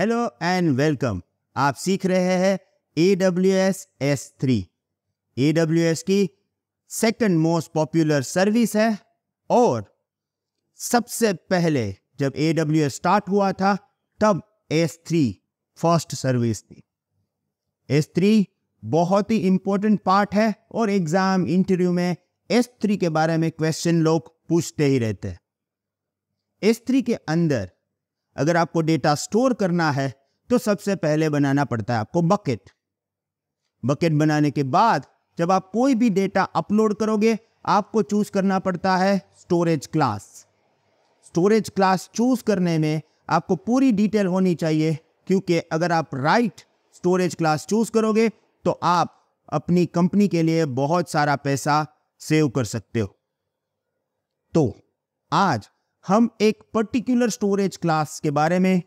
Hello and welcome आप सीख रहे हैं A W S S three A W S की सेकंड मोस्ट पॉपुलर सर्विस है और सबसे पहले जब ए डब्ल्यू एस स्टार्ट हुआ था तब एस थ्री फर्स्ट सर्विस थी एस थ्री बहुत ही इंपॉर्टेंट पार्ट है और एग्जाम इंटरव्यू में एस थ्री के बारे में क्वेश्चन लोग पूछते ही रहते हैं एस थ्री के अंदर अगर आपको डेटा स्टोर करना है तो सबसे पहले बनाना पड़ता है आपको बकेट बकेट बनाने के बाद जब आप कोई भी डेटा अपलोड करोगे आपको चूज करना पड़ता है storage class storage class choose करने में आपको पूरी डिटेल होनी चाहिए क्योंकि अगर आप राइट स्टोरेज क्लास चूज करोगे तो आप अपनी कंपनी के लिए बहुत सारा पैसा सेव कर सकते हो तो आज हम एक पर्टिकुलर स्टोरेज क्लास के बारे में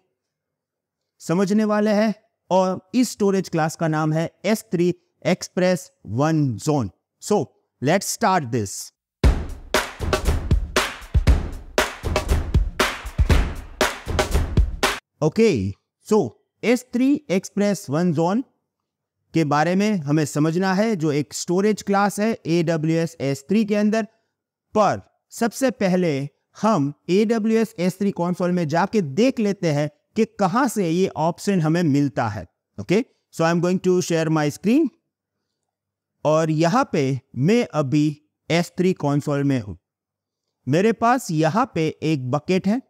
समझने वाले हैं और इस स्टोरेज क्लास का नाम है S three express one zone so let start this okay so S three express one zone के बारे में हमें समझना है जो एक स्टोरेज क्लास है AWS S3 S S three के अंदर पर सबसे पहले हम A W S S three console में जाके देख लेते हैं कि कहां से ये ऑप्शन हमें मिलता है okay so I am going to share my screen और यहां पे मैं अभी एस थ्री कॉन्सोल में हूं मेरे पास यहां पे एक बकेट है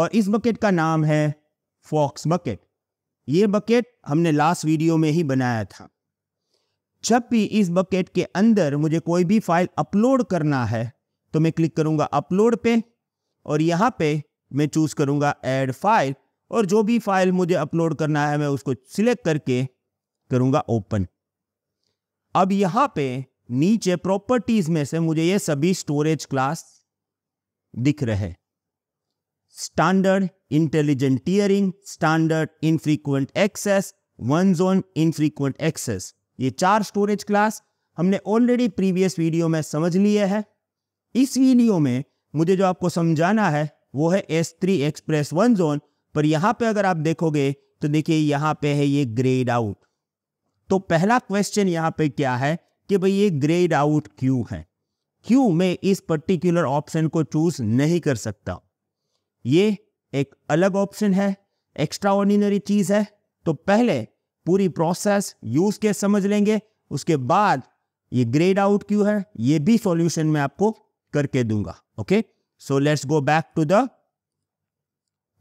और इस बकेट का नाम है फॉक्स बकेट ये बकेट हमने लास्ट वीडियो में ही बनाया था जब भी इस बकेट के अंदर मुझे कोई भी फाइल अपलोड करना है तो मैं क्लिक करूंगा अपलोड पे और यहाँ पे मैं चूज़ करूंगा ऐड फाइल और जो भी फाइल मुझे अपलोड करना है मैं उसको सिलेक्ट करके करूंगा ओपन अब यहाँ पे नीचे प्रॉपर्टीज में से मुझे ये सभी स्टोरेज क्लास दिख रहे standard intelligent tiering standard infrequent access one zone infrequent access ये चार स्टोरेज क्लास हमने ऑलरेडी प्रीवियस वीडियो में समझ लिए है इस वीडियो में मुझे जो आपको समझाना है वो है S three express one zone पर यहाँ पे अगर आप देखोगे तो देखिए यहाँ पे है ये ग्रेड आउट तो पहला क्वेश्चन यहाँ पे क्या है कि भाई ये ग्रेड आउट क्यों है क्यों मैं इस पर्टिकुलर ऑप्शन को चूज नहीं कर सकता ये एक अलग ऑप्शन है एक्स्ट्रा ऑर्डिनरी चीज है तो पहले पूरी प्रोसेस यूज केस समझ लेंगे उसके बाद ये ग्रेड आउट क्यों है ये भी सॉल्यूशन में आपको करके दूंगा okay so let's go back to the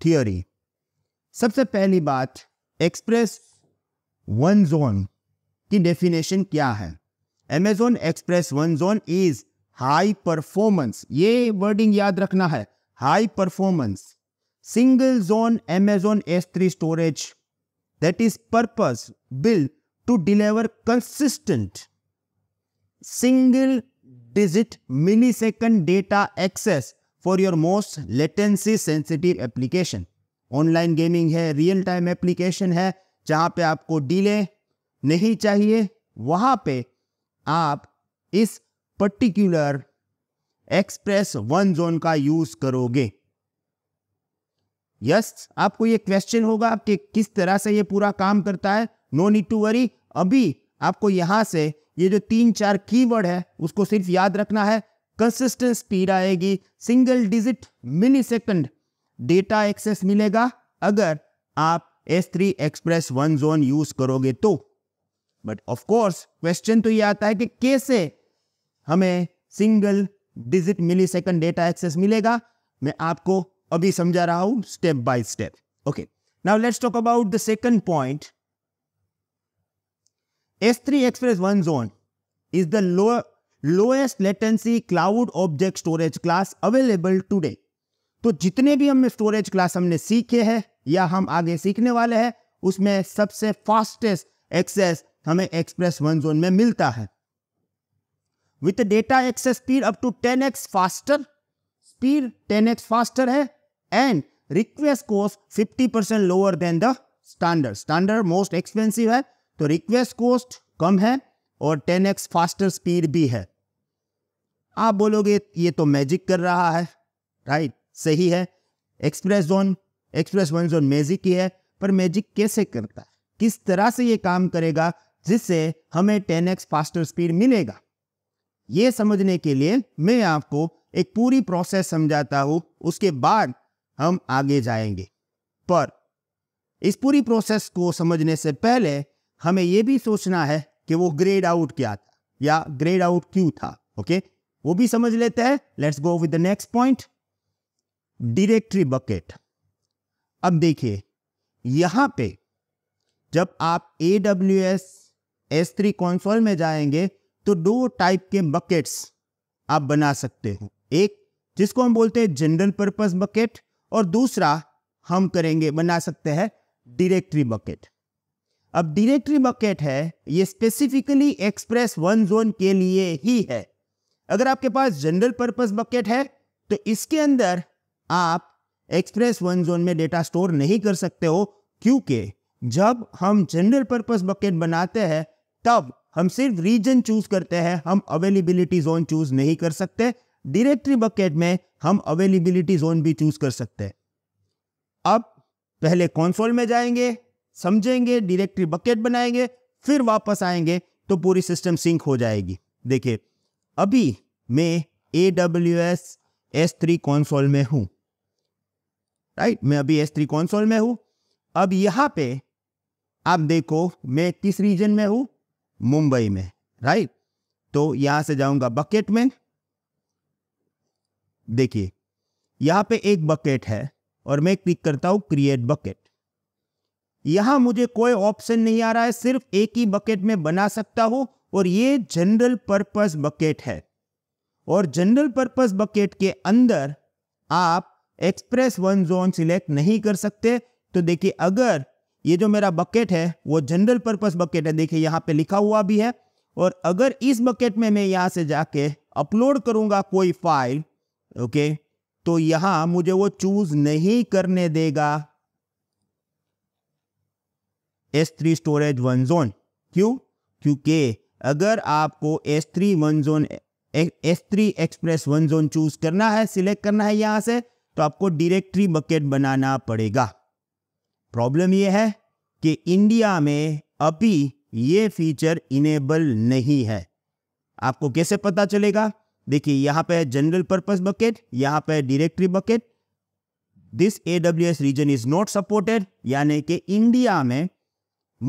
theory सबसे पहली बात एक्सप्रेस वन जोन की डेफिनेशन क्या है Amazon express one zone is high performance ये वर्डिंग याद रखना है high performance single zone Amazon S three storage that is purpose built to deliver consistent single digit millisecond data access for your most latency sensitive application online gaming है real time application है जहां पे आपको delay नहीं चाहिए वहां पे आप इस पर्टिकुलर एक्सप्रेस वन जोन का यूज करोगे यस आपको ये क्वेश्चन होगा कि किस तरह से ये पूरा काम करता है नो नीड टू वरी अभी आपको यहाँ से ये जो तीन चार कीवर्ड है उसको सिर्फ याद रखना है कंसिस्टेंट स्पीड आएगी single digit mini second data access मिलेगा अगर आप S three express one zone use करोगे तो बट ऑफ कोर्स क्वेश्चन तो ये आता है कि कैसे हमें single digit millisecond data access मिलेगा मैं आपको अभी समझा रहा हूं step by step okay now let's talk about the second point three express one zone is the low, lowest latency cloud object storage class available today तो जितने भी हमने स्टोरेज क्लास हमने सीखे हैं या हम आगे सीखने वाले हैं उसमें सबसे फास्टेस्ट एक्सेस हमें एक्सप्रेस वन जोन में मिलता है with data access speed up to X faster speed ten X faster है and request cost 50% lower than the standard standard most expensive है तो रिक्वेस्ट cost कम है और 10x फास्टर स्पीड भी है आप बोलोगे ये तो मैजिक कर रहा है राइट सही है express zone express one zone magic ही है पर मैजिक कैसे करता है किस तरह से ये काम करेगा जिससे हमें 10x फास्टर स्पीड मिलेगा ये समझने के लिए मैं आपको एक पूरी प्रोसेस समझाता हूं उसके बाद हम आगे जाएंगे पर इस पूरी प्रोसेस को समझने से पहले हमें यह भी सोचना है कि वो ग्रेड आउट क्या था या ग्रेड आउट क्यों था ओके वो भी समझ लेते हैं let's go with the next point directory bucket अब देखिए यहां पे जब आप A W S S three console में जाएंगे तो दो टाइप के बकेट्स आप बना सकते हो एक जिसको हम बोलते हैं जनरल पर्पस बकेट और दूसरा हम करेंगे बना सकते हैं डिरेक्ट्री बकेट अब डिरेक्ट्री बकेट है ये स्पेसिफिकली एक्सप्रेस वन जोन के लिए ही है अगर आपके पास जनरल पर्पस बकेट है तो इसके अंदर आप एक्सप्रेस वन जोन में डेटा स्टोर नहीं कर सकते हो क्योंकि जब हम जनरल पर्पस बकेट बनाते हैं तब हम सिर्फ रीजन चूज करते हैं हम अवेलेबिलिटी जोन चूज नहीं कर सकते डायरेक्टरी बकेट में हम अवेलेबिलिटी जोन भी चूज कर सकते हैं अब पहले कॉन्सोल में जाएंगे समझेंगे डायरेक्टरी बकेट बनाएंगे फिर वापस आएंगे तो पूरी सिस्टम सिंक हो जाएगी देखिए अभी मैं A W S S three console में हूं राइट मैं अभी एस थ्री कॉन्सोल में हूं अब यहां पे आप देखो मैं किस रीजन में हूं मुंबई में राइट तो यहां से जाऊंगा बकेट में देखिए यहां पे एक बकेट है और मैं क्लिक करता हूं क्रिएट बकेट यहां मुझे कोई ऑप्शन नहीं आ रहा है सिर्फ एक ही बकेट में बना सकता हूं और ये जनरल पर्पस बकेट है और जनरल पर्पस बकेट के अंदर आप एक्सप्रेस वन जोन सिलेक्ट नहीं कर सकते तो देखिए अगर ये जो मेरा बकेट है वो जनरल पर्पस बकेट है देखिए यहां पे लिखा हुआ भी है और अगर इस बकेट में मैं यहां से जाके अपलोड करूंगा कोई फाइल ओके तो यहां मुझे वो चूज नहीं करने देगा S three storage one zone क्यों क्योंकि अगर आपको S three one zone S three express one zone choose करना है सिलेक्ट करना है यहां से तो आपको डायरेक्टरी बकेट बनाना पड़ेगा प्रॉब्लम यह है कि इंडिया में अभी ये फीचर इनेबल नहीं है आपको कैसे पता चलेगा देखिए यहाँ पे जनरल पर्पज बकेट यहाँ पे directory bucket this A W S region is not supported यानी कि इंडिया में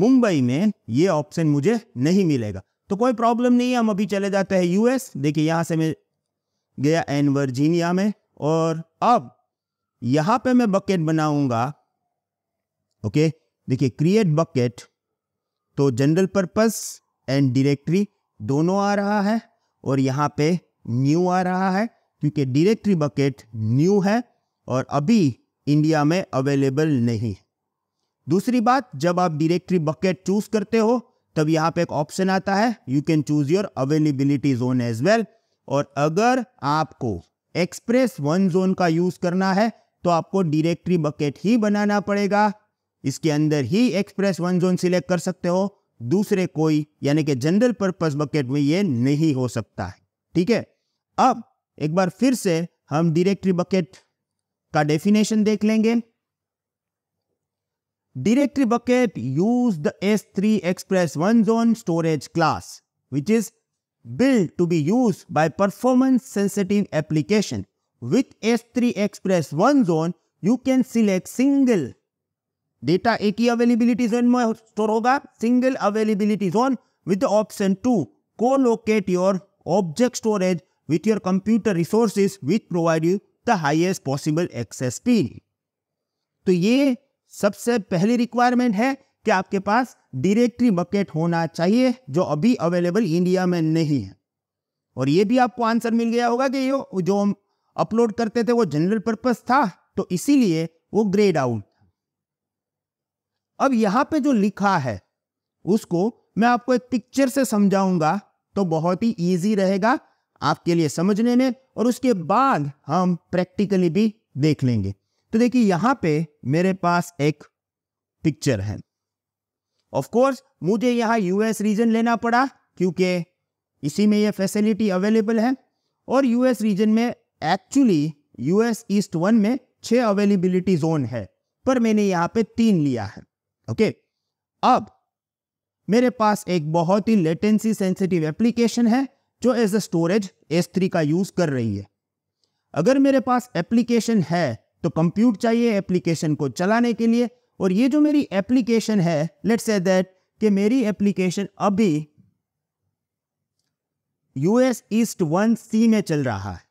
मुंबई में ये ऑप्शन मुझे नहीं मिलेगा तो कोई प्रॉब्लम नहीं है हम अभी चले जाते हैं यूएस देखिए यहाँ से मैं गया एन वर्जीनिया में और अब यहाँ पे मैं बकेट बनाऊंगा ओके देखिए क्रिएट बकेट तो जनरल पर्पस एंड डायरेक्टरी दोनों आ रहा है और यहाँ पे न्यू आ रहा है क्योंकि डायरेक्टरी बकेट न्यू है और अभी इंडिया में अवेलेबल नहीं दूसरी बात जब आप डायरेक्टरी बकेट चूज करते हो तब यहाँ पे एक ऑप्शन आता है you can choose your availability zone as well और अगर आपको एक्सप्रेस वन जोन का यूज करना है तो आपको डायरेक्टरी बकेट ही बनाना पड़ेगा इसके अंदर ही एक्सप्रेस वन जोन सिलेक्ट कर सकते हो दूसरे कोई यानी कि जनरल पर्पज बकेट में ये नहीं हो सकता है ठीक है अब एक बार फिर से हम डायरेक्टरी बकेट का डेफिनेशन देख लेंगे directory bucket use the S three express one zone storage class which is build to be use by performance sensitive application with S three express one zone you can select single data एक ही availability zone में store होगा single availability zone with option to colocate your object storage with your computer resources which provide you the highest possible access speed. तो ये सबसे पहली requirement है कि आपके पास डायरेक्टरी बकेट होना चाहिए जो अभी अवेलेबल इंडिया में नहीं है और ये भी आपको आंसर मिल गया होगा कि यो जो हम अपलोड करते थे वो जनरल पर्पस था तो इसीलिए वो ग्रेड आउट अब यहां पे जो लिखा है उसको मैं आपको एक पिक्चर से समझाऊंगा तो बहुत ही इजी रहेगा आपके लिए समझने में और उसके बाद हम प्रैक्टिकली भी देख लेंगे तो देखिए यहाँ पे मेरे पास एक पिक्चर है ऑफ कोर्स मुझे यहाँ यूएस रीजन लेना पड़ा क्योंकि इसी में ये फैसिलिटी अवेलेबल है और यूएस रीजन में एक्चुअली यूएस ईस्ट वन में छह अवेलेबिलिटी जोन है पर मैंने यहाँ पे तीन लिया है ओके okay? अब मेरे पास एक बहुत ही लेटेंसी सेंसिटिव एप्लीकेशन है जो as a storage S three का यूज़ कर रही है अगर मेरे पास एप्लीकेशन है तो कंप्यूट चाहिए एप्लीकेशन को चलाने के लिए और ये जो मेरी एप्लीकेशन है लेट्स से दैट कि मेरी एप्लीकेशन अभी यूएस ईस्ट वन सी में चल रहा है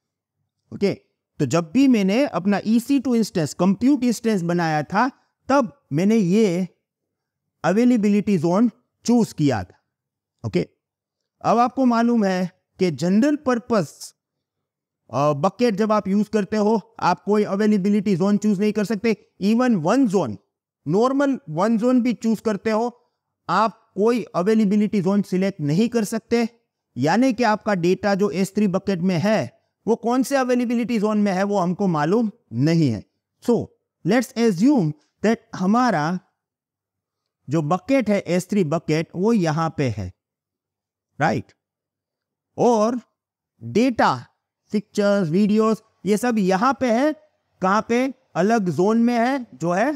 ओके okay? तो जब भी मैंने अपना E C two instance compute instance बनाया था तब मैंने ये अवेलेबिलिटी जोन चूज किया था ओके okay? अब आपको मालूम है के जनरल पर्पस बकेट जब आप यूज करते हो आप कोई अवेलेबिलिटी जोन चूज नहीं कर सकते even one zone normal one zone भी चूज करते हो आप कोई अवेलेबिलिटी जोन सिलेक्ट नहीं कर सकते यानी कि आपका डेटा जो एस थ्री बकेट में है वो कौन से अवेलेबिलिटी जोन में है वो हमको मालूम नहीं है सो लेट्स एज्यूम दैट हमारा जो बकेट है एस थ्री बकेट वो यहां पे है राइट right? और डेटा पिक्चर्स वीडियोस ये सब यहां पे है कहां पे अलग जोन में है जो है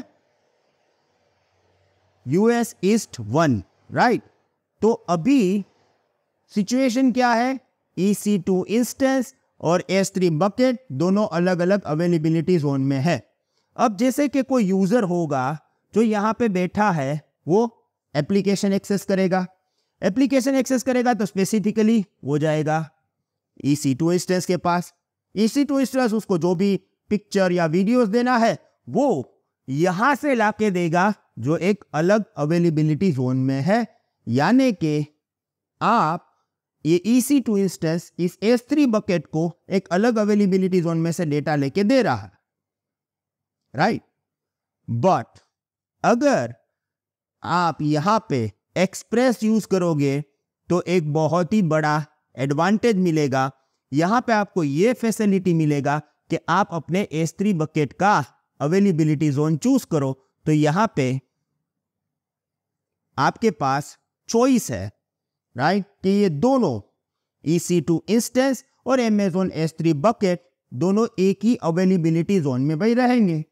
यूएस ईस्ट वन राइट तो अभी सिचुएशन क्या है ई सी टू इंस्टेंस और एस थ्री बकेट दोनों अलग अलग अवेलेबिलिटी जोन में है अब जैसे कि कोई यूजर होगा जो यहां पे बैठा है वो एप्लीकेशन एक्सेस करेगा एप्लीकेशन एक्सेस करेगा तो स्पेसिफिकली वो जाएगा ई सी टू इंस्टेंस के पास ई सी टू इंस्टेंस उसको जो भी पिक्चर या वीडियोस देना है वो यहां से ला के देगा जो एक अलग अवेलेबिलिटी जोन में है यानी कि आप ये ई सी टू इंस्टेंस इस एस थ्री बकेट को एक अलग अवेलेबिलिटी जोन में से डेटा लेके दे रहा है राइट right? बट अगर आप यहां पे एक्सप्रेस यूज करोगे तो एक बहुत ही बड़ा एडवांटेज मिलेगा यहाँ पे आपको ये फैसिलिटी मिलेगा कि आप अपने एस थ्री बकेट का अवेलेबिलिटी जोन चूज करो तो यहाँ पे आपके पास चॉइस है राइट कि ये दोनों ई सी टू इंस्टेंस और एमेजोन एस थ्री बकेट दोनों एक ही अवेलेबिलिटी जोन में भाई रहेंगे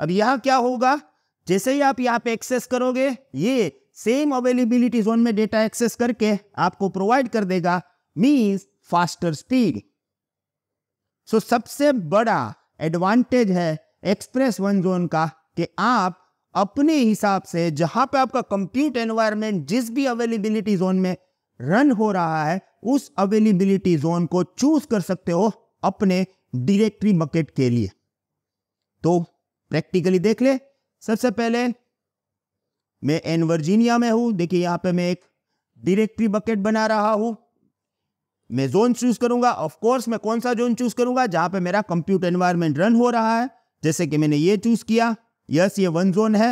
अब यहाँ क्या होगा जैसे ही आप यहाँ पे एक्सेस करोगे ये सेम अवेलेबिलिटी जोन में डेटा एक्सेस करके आपको प्रोवाइड कर देगा मीन्स फास्टर स्पीड सो सबसे बड़ा एडवांटेज है एक्सप्रेस वन जोन का कि आप अपने हिसाब से जहां पे आपका कंप्यूट एनवायरनमेंट जिस भी अवेलेबिलिटी जोन में रन हो रहा है उस अवेलेबिलिटी जोन को चूज कर सकते हो अपने डायरेक्टरी बकेट के लिए तो प्रैक्टिकली देख ले सबसे पहले मैं एन वर्जीनिया में हूँ देखिए यहाँ पे मैं एक डायरेक्टरी बकेट बना रहा हूँ मैं जोन चूज करूंगा ऑफ कोर्स मैं कौन सा जोन चूज करूंगा जहां पे मेरा कंप्यूटर एनवायरमेंट रन हो रहा है जैसे कि मैंने ये चूज किया यस ये वन जोन है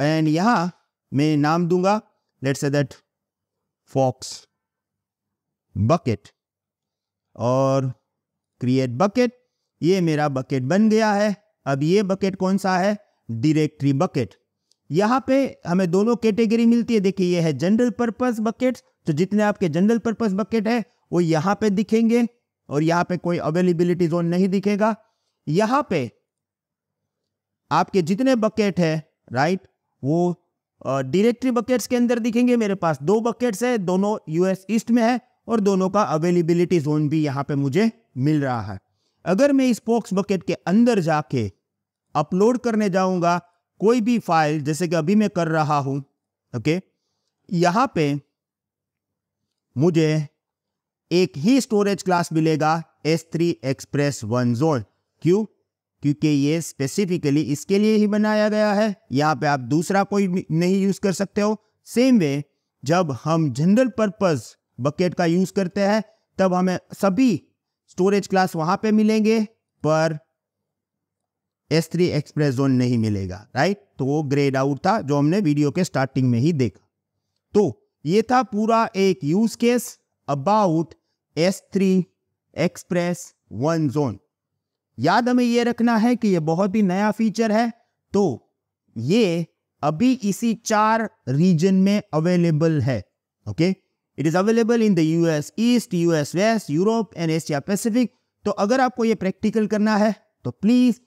एंड यहाँ मैं नाम दूंगा let's say that fox bucket और क्रिएट बकेट ये मेरा बकेट बन गया है अब ये बकेट कौन सा है डिरेक्ट्री बकेट यहाँ पे हमें दोनों कैटेगरी मिलती है देखिए ये है जनरल पर्पज बकेट तो जितने आपके जनरल पर्पज बकेट है वो यहाँ पे दिखेंगे और यहाँ पे कोई अवेलेबिलिटी जोन नहीं दिखेगा यहाँ पे आपके जितने बकेट है राइट वो डायरेक्टरी बकेट्स के अंदर दिखेंगे मेरे पास दो बकेट्स है दोनों यूएस ईस्ट में है और दोनों का अवेलेबिलिटी जोन भी यहाँ पे मुझे मिल रहा है अगर मैं इस बॉक्स बकेट के अंदर जाके अपलोड करने जाऊंगा कोई भी फाइल जैसे कि अभी मैं कर रहा हूं ओके यहां पे मुझे एक ही स्टोरेज क्लास मिलेगा थ्री एक्सप्रेस वन जोन क्यों क्योंकि ये स्पेसिफिकली इसके लिए ही बनाया गया है यहाँ पे आप दूसरा कोई नहीं यूज कर सकते हो सेम वे जब हम जनरल पर्पज बकेट का यूज करते हैं तब हमें सभी स्टोरेज क्लास वहां पे मिलेंगे पर एस थ्री एक्सप्रेस जोन नहीं मिलेगा राइट तो वो ग्रेड आउट था जो हमने वीडियो के स्टार्टिंग में ही देखा तो ये था पूरा एक use case about S three express one zone याद हमें ये रखना है कि ये बहुत ही नया फीचर है तो ये अभी इसी चार रीजन में अवेलेबल है okay it is available in the US east US west Europe and Asia Pacific तो अगर आपको ये प्रैक्टिकल करना है तो प्लीज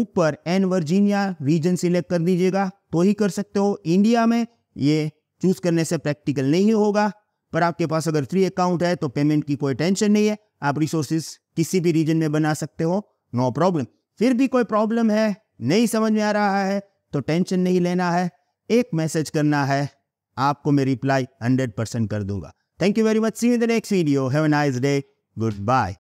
ऊपर एन वर्जीनिया रीजन सिलेक्ट कर दीजिएगा तो ही कर सकते हो इंडिया में ये चूज करने से प्रैक्टिकल नहीं होगा पर आपके पास अगर फ्री अकाउंट है तो पेमेंट की कोई टेंशन नहीं है आप रिसोर्सिस किसी भी रीजन में बना सकते हो नो no प्रॉब्लम फिर भी कोई प्रॉब्लम है नहीं समझ में आ रहा है तो टेंशन नहीं लेना है एक मैसेज करना है आपको मैं रिप्लाई हंड्रेड परसेंट कर दूंगा thank you very much see in the next video have a nice day good bye